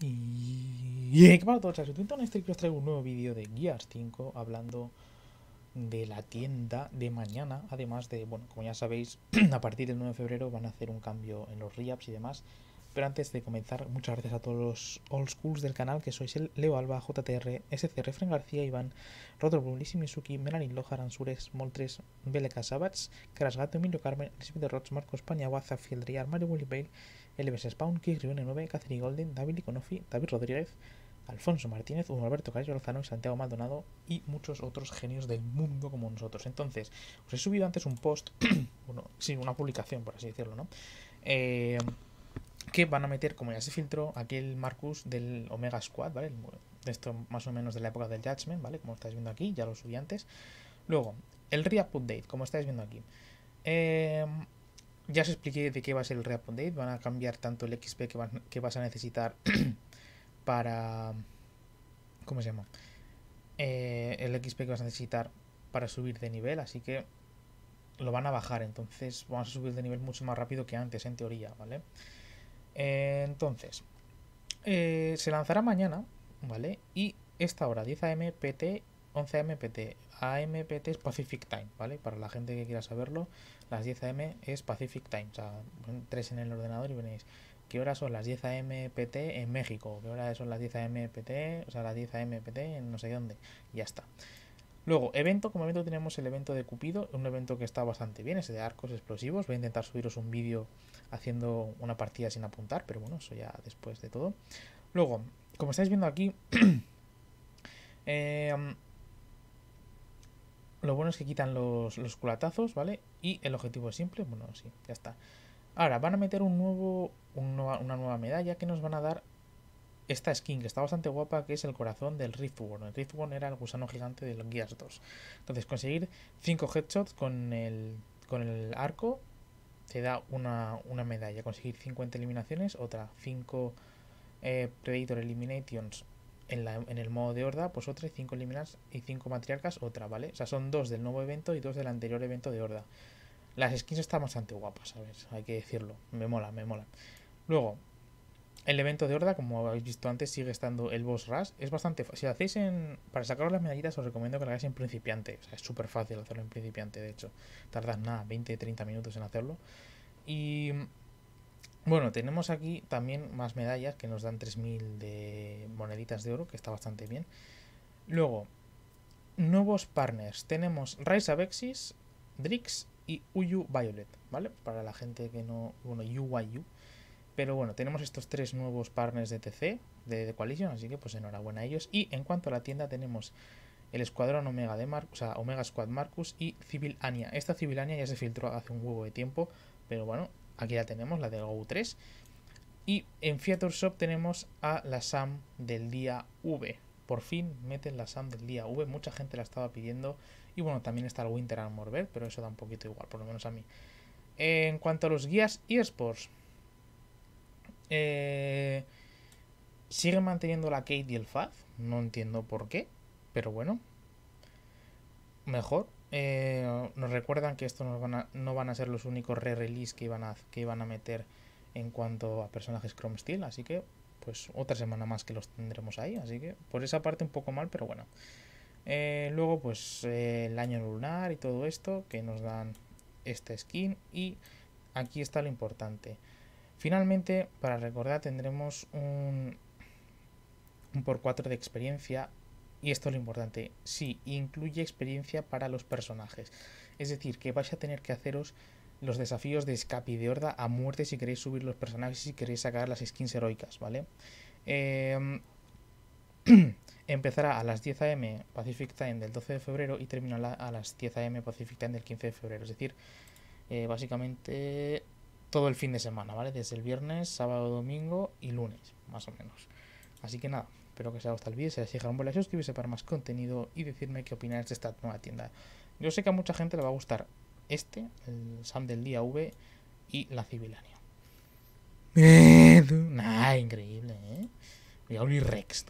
Y, ¿qué a todos, chicos? En este os traigo un nuevo vídeo de Gears 5 hablando de la tienda de mañana. Además de, bueno, como ya sabéis, a partir del 9 de febrero van a hacer un cambio en los re y demás. Pero antes de comenzar, muchas gracias a todos los old schools del canal, que sois el Leo Alba, JTR, SCR, Fren García, Iván, Rodolfo, Blum, Mizuki, Melanin Lojar, Ansures, Moltres, Beleca Sabats, Krasgat, Emilio Carmen, Elizabeth Rots, Marcos Waza, Fieldriar, Mario Willy Bale, LBS Spawn, Rione, 9, Catherine Golden, David Iconofi, David Rodríguez, Alfonso Martínez, Hugo Alberto Lozano y Santiago Maldonado y muchos otros genios del mundo como nosotros. Entonces, os he subido antes un post, bueno, sí, una publicación, por así decirlo, ¿no? Eh, que van a meter, como ya se filtró, aquí el Marcus del Omega Squad, ¿vale? esto más o menos de la época del Judgment, ¿vale? Como estáis viendo aquí, ya lo subí antes. Luego, el Reap Update, como estáis viendo aquí. Em, ya os expliqué de qué va a ser el Reap Update. Van a cambiar tanto el XP que, vas a necesitar para... ¿Cómo se llama? Eh, el XP que vas a necesitar para subir de nivel, así que lo van a bajar. Entonces vamos a subir de nivel mucho más rápido que antes, en teoría, ¿vale? vale entonces, eh, se lanzará mañana, ¿vale? Y esta hora, 10 AM PT, 11 AM PT, AM PT es Pacific Time, ¿vale? Para la gente que quiera saberlo, las 10 AM es Pacific Time, o sea, tres en el ordenador y venéis qué hora son las 10 AM PT en México, qué horas son las 10 AM PT, o sea, las 10 AM PT en no sé dónde, ya está. Luego, evento, como evento tenemos el evento de Cupido, un evento que está bastante bien, ese de arcos explosivos. Voy a intentar subiros un vídeo haciendo una partida sin apuntar, pero bueno, eso ya después de todo. Luego, como estáis viendo aquí, eh, lo bueno es que quitan los, culatazos, ¿vale? Y el objetivo es simple, bueno, sí, ya está. Ahora, van a meter un nuevo, una nueva medalla que nos van a dar esta skin que está bastante guapa, que es el corazón del Riftworm. El Riftworm era el gusano gigante de los Gears 2. Entonces, conseguir 5 headshots con el, con el arco te da una, medalla. Conseguir 50 eliminaciones, otra. 5 eh, Predator Eliminations en, el modo de horda, pues otra. Y 5 eliminas y 5 matriarcas, otra, ¿vale? O sea, son dos del nuevo evento y dos del anterior evento de horda. Las skins están bastante guapas, ¿sabes? Hay que decirlo. Me mola, me mola. Luego, el evento de Horda, como habéis visto antes, sigue estando el boss rush. Es bastante fácil. Si lo hacéis en. Para sacaros las medallitas, os recomiendo que lo hagáis en principiante. es súper fácil hacerlo en principiante, de hecho. Tardas nada, 20-30 minutos en hacerlo. Y. Bueno, tenemos aquí también más medallas que nos dan 3.000 de moneditas de oro, que está bastante bien. Luego, nuevos partners. Tenemos rise Exis, Drix y Uyu Violet, ¿vale? Para la gente que no. Bueno, UYU pero bueno, tenemos estos tres nuevos partners de TC, de, The Coalition, así que pues enhorabuena a ellos. Y en cuanto a la tienda tenemos el Escuadrón Omega de Omega Squad Marcus y Civilania. Esta Civilania ya se filtró hace un huevo de tiempo, pero bueno, aquí la tenemos, la de Go 3. Y en Feature Shop tenemos a la SAM del día V. Por fin meten la SAM del día V, mucha gente la estaba pidiendo. Y bueno, también está el Winter Armor Bell, pero eso da un poquito igual, por lo menos a mí. En cuanto a los guías eSports, eh, sigue manteniendo la Kate y el Faz. No entiendo por qué. Pero bueno. Mejor. Eh, nos recuerdan que estos no van a, no van a ser los únicos re-release que, iban a, que a meter en cuanto a personajes Chrome Steel. Así que, pues, otra semana más que los tendremos ahí. Así que, por esa parte, un poco mal, pero bueno. Eh, luego, pues, el año lunar y todo esto que nos dan esta skin. Y aquí está lo importante. Finalmente, para recordar, tendremos un, un por cuatro de experiencia. Y esto es lo importante, sí, incluye experiencia para los personajes. Es decir, que vais a tener que haceros los desafíos de escape y de horda a muerte si queréis subir los personajes y si queréis sacar las skins heroicas, ¿vale? Em, empezará a las 10 a.m. Pacific Time del 12 de febrero y terminará a las 10 a.m. Pacific Time del 15 de febrero. Es decir, eh, básicamente todo el fin de semana, ¿vale? Desde el viernes, sábado, domingo y lunes, más o menos. Así que nada, espero que os haya gustado el vídeo. Si les dejaron un like, suscribirse para más contenido y decirme qué opináis de esta nueva tienda. Yo sé que a mucha gente le va a gustar este, el Sam del día V y la Civilania. Nada, increíble, ¿eh? Voy y Rex,